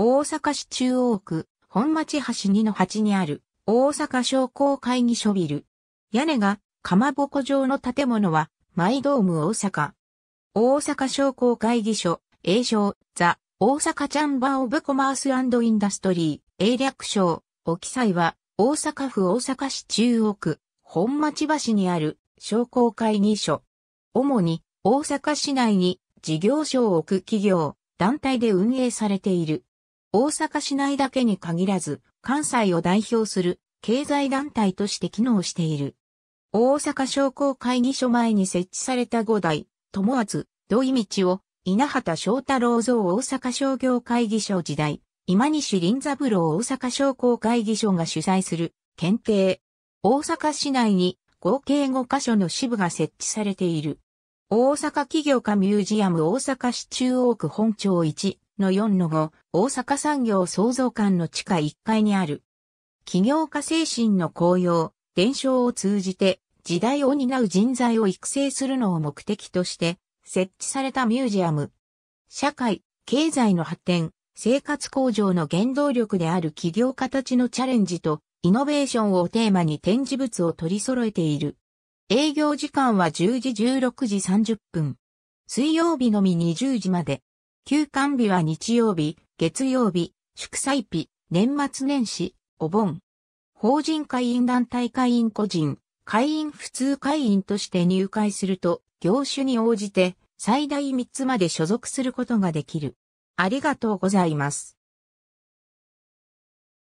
大阪市中央区、本町橋2の8にある、大阪商工会議所ビル。屋根が、かまぼこ状の建物は、マイドーム大阪。大阪商工会議所、英称、ザ、大阪チャンバーオブコマースインダストリー、英略称、お記載は、大阪府大阪市中央区、本町橋にある、商工会議所。主に、大阪市内に、事業所を置く企業、団体で運営されている。大阪市内だけに限らず、関西を代表する経済団体として機能している。大阪商工会議所前に設置された5台、友厚、土井道を、稲畑翔太郎像大阪商業会議所時代、今西林三郎大阪商工会議所が主催する、検定。大阪市内に合計5カ所の支部が設置されている。大阪企業家ミュージアム大阪市中央区本町1、の4の5、大阪産業創造館の地下1階にある。企業家精神の高揚、伝承を通じて、時代を担う人材を育成するのを目的として、設置されたミュージアム。社会、経済の発展、生活向上の原動力である企業家たちのチャレンジと、イノベーションをテーマに展示物を取り揃えている。営業時間は10時16時30分。水曜日のみ20時まで。休館日は日曜日、月曜日、祝祭日、年末年始、お盆。法人会員団体会員個人、会員普通会員として入会すると、業種に応じて最大3つまで所属することができる。ありがとうございます。